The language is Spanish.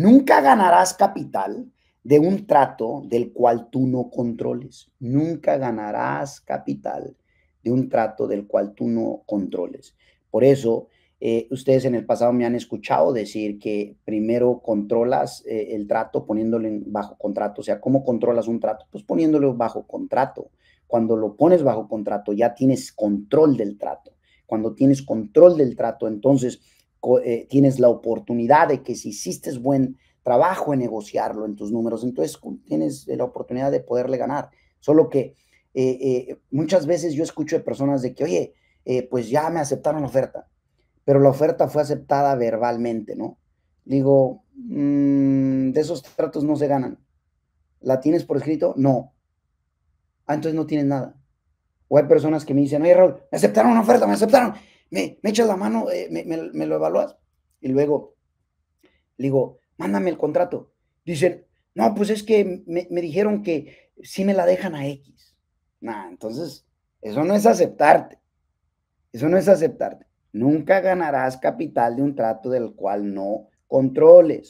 Nunca ganarás capital de un trato del cual tú no controles. Nunca ganarás capital de un trato del cual tú no controles. Por eso, eh, ustedes en el pasado me han escuchado decir que primero controlas eh, el trato poniéndolo bajo contrato. O sea, ¿cómo controlas un trato? Pues poniéndolo bajo contrato. Cuando lo pones bajo contrato, ya tienes control del trato. Cuando tienes control del trato, entonces eh, tienes la oportunidad de que si hiciste buen trabajo en negociarlo en tus números, entonces tienes la oportunidad de poderle ganar. Solo que eh, eh, muchas veces yo escucho de personas de que, oye, pues ya me aceptaron la oferta, pero la oferta fue aceptada verbalmente, ¿no? Digo, mm, de esos tratos no se ganan. ¿La tienes por escrito? No. Ah, entonces no tienes nada. O hay personas que me dicen, oye, Raúl, me aceptaron una oferta, me aceptaron. ¿me, echas la mano? Eh, me, lo evalúas? Y luego le digo, mándame el contrato. Dicen, no, pues es que me, dijeron que si me la dejan a X. Nah, entonces, eso no es aceptarte. Eso no es aceptarte. Nunca ganarás capital de un trato del cual no controles.